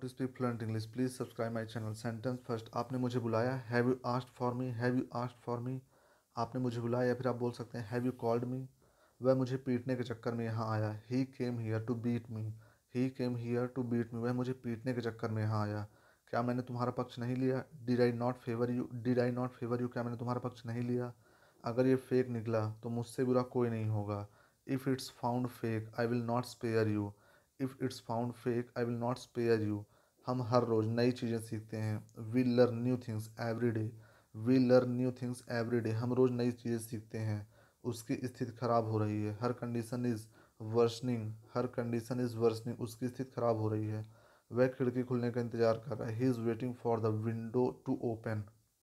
to speak fluent English please subscribe my channel sentence first आपने मुझे बुलाया have you asked for me have you asked for me आपने मुझे बुलाया या फिर आप बोल सकते हैं हैव यू कॉल्ड मी वह मुझे पीटने के चक्कर में यहाँ आया he came here to beat me he came here to beat me वह मुझे पीटने के चक्कर में यहाँ आया क्या मैंने तुम्हारा पक्ष नहीं लिया did I not favour you did I not favour you क्या मैंने तुम्हारा पक्ष नहीं लिया अगर ये फेक निकला तो मुझसे बुरा कोई नहीं होगा if it's found fake I will not spare you if it's found fake I will not spare you हम हर रोज़ नई चीज़ें सीखते हैं we learn new things every day we learn new things every day हम रोज़ नई चीज़ें सीखते हैं उसकी स्थिति खराब हो रही है her condition is worsening her condition is worsening उसकी स्थिति खराब हो रही है वह खिड़की खुलने का इंतजार कर रहा है he is waiting for the window to open